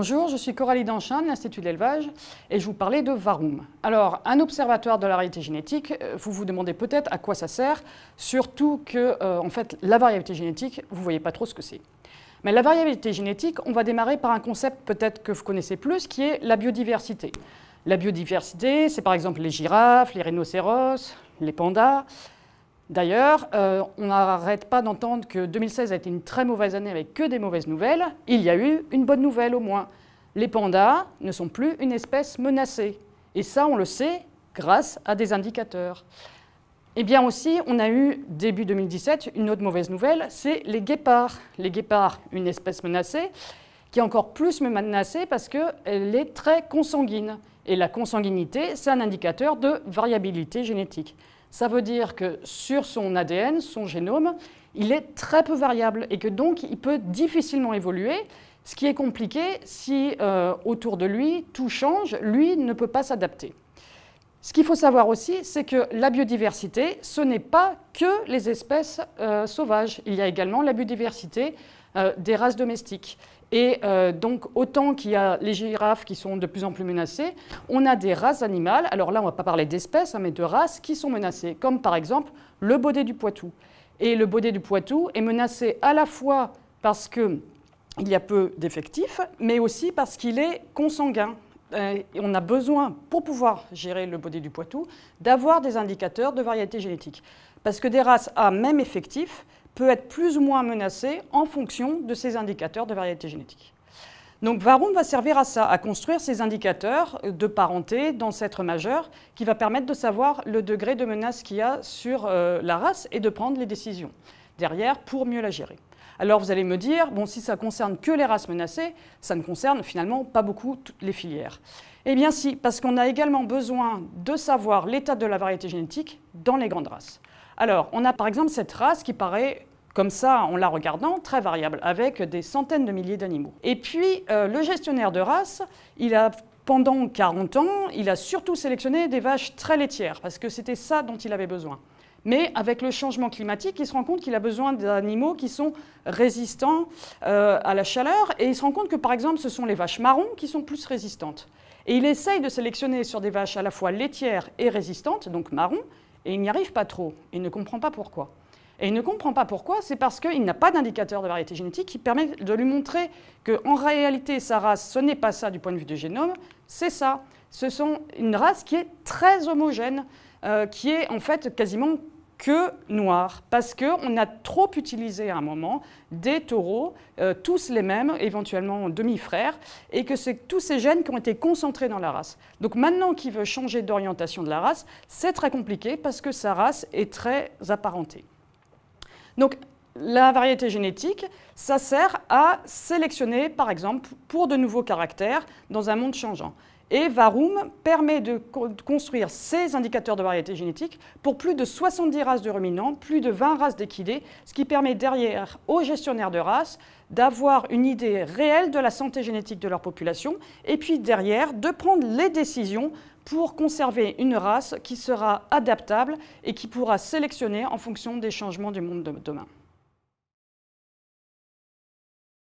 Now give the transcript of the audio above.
Bonjour, je suis Coralie Danchin de l'Institut de l'élevage et je vous parlais de Varum. Alors, un observatoire de la variété génétique, euh, vous vous demandez peut-être à quoi ça sert, surtout que, euh, en fait, la variété génétique, vous ne voyez pas trop ce que c'est. Mais la variété génétique, on va démarrer par un concept peut-être que vous connaissez plus, qui est la biodiversité. La biodiversité, c'est par exemple les girafes, les rhinocéros, les pandas. D'ailleurs, euh, on n'arrête pas d'entendre que 2016 a été une très mauvaise année avec que des mauvaises nouvelles. Il y a eu une bonne nouvelle au moins. Les pandas ne sont plus une espèce menacée. Et ça, on le sait grâce à des indicateurs. Eh bien aussi, on a eu début 2017 une autre mauvaise nouvelle, c'est les guépards. Les guépards, une espèce menacée, qui est encore plus menacée parce qu'elle est très consanguine. Et la consanguinité, c'est un indicateur de variabilité génétique. Ça veut dire que sur son ADN, son génome, il est très peu variable et que donc il peut difficilement évoluer. Ce qui est compliqué si euh, autour de lui tout change, lui ne peut pas s'adapter. Ce qu'il faut savoir aussi, c'est que la biodiversité, ce n'est pas que les espèces euh, sauvages. Il y a également la biodiversité euh, des races domestiques. Et euh, donc, autant qu'il y a les girafes qui sont de plus en plus menacées, on a des races animales, alors là, on ne va pas parler d'espèces, hein, mais de races qui sont menacées, comme par exemple le baudet du Poitou. Et le baudet du Poitou est menacé à la fois parce qu'il y a peu d'effectifs, mais aussi parce qu'il est consanguin. Euh, on a besoin, pour pouvoir gérer le baudet du Poitou, d'avoir des indicateurs de variété génétique. Parce que des races à même effectif, peut être plus ou moins menacée en fonction de ces indicateurs de variété génétique. Donc Varum va servir à ça, à construire ces indicateurs de parenté d'ancêtres majeurs qui va permettre de savoir le degré de menace qu'il y a sur euh, la race et de prendre les décisions derrière pour mieux la gérer. Alors vous allez me dire, bon, si ça concerne que les races menacées, ça ne concerne finalement pas beaucoup toutes les filières. Eh bien si, parce qu'on a également besoin de savoir l'état de la variété génétique dans les grandes races. Alors, on a par exemple cette race qui paraît comme ça en la regardant, très variable, avec des centaines de milliers d'animaux. Et puis, euh, le gestionnaire de race, il a pendant 40 ans, il a surtout sélectionné des vaches très laitières, parce que c'était ça dont il avait besoin. Mais avec le changement climatique, il se rend compte qu'il a besoin d'animaux qui sont résistants euh, à la chaleur, et il se rend compte que, par exemple, ce sont les vaches marrons qui sont plus résistantes. Et il essaye de sélectionner sur des vaches à la fois laitières et résistantes, donc marrons, et il n'y arrive pas trop. Il ne comprend pas pourquoi. Et il ne comprend pas pourquoi, c'est parce qu'il n'a pas d'indicateur de variété génétique qui permet de lui montrer qu'en réalité, sa race, ce n'est pas ça du point de vue du génome, c'est ça. Ce sont une race qui est très homogène, euh, qui est en fait quasiment que noir, parce qu'on a trop utilisé à un moment des taureaux, euh, tous les mêmes, éventuellement demi-frères, et que c'est tous ces gènes qui ont été concentrés dans la race. Donc maintenant qu'il veut changer d'orientation de la race, c'est très compliqué parce que sa race est très apparentée. Donc la variété génétique, ça sert à sélectionner, par exemple, pour de nouveaux caractères dans un monde changeant. Et Varum permet de construire ces indicateurs de variété génétique pour plus de 70 races de ruminants, plus de 20 races d'équidés, ce qui permet derrière aux gestionnaires de races d'avoir une idée réelle de la santé génétique de leur population et puis derrière de prendre les décisions pour conserver une race qui sera adaptable et qui pourra sélectionner en fonction des changements du monde de demain.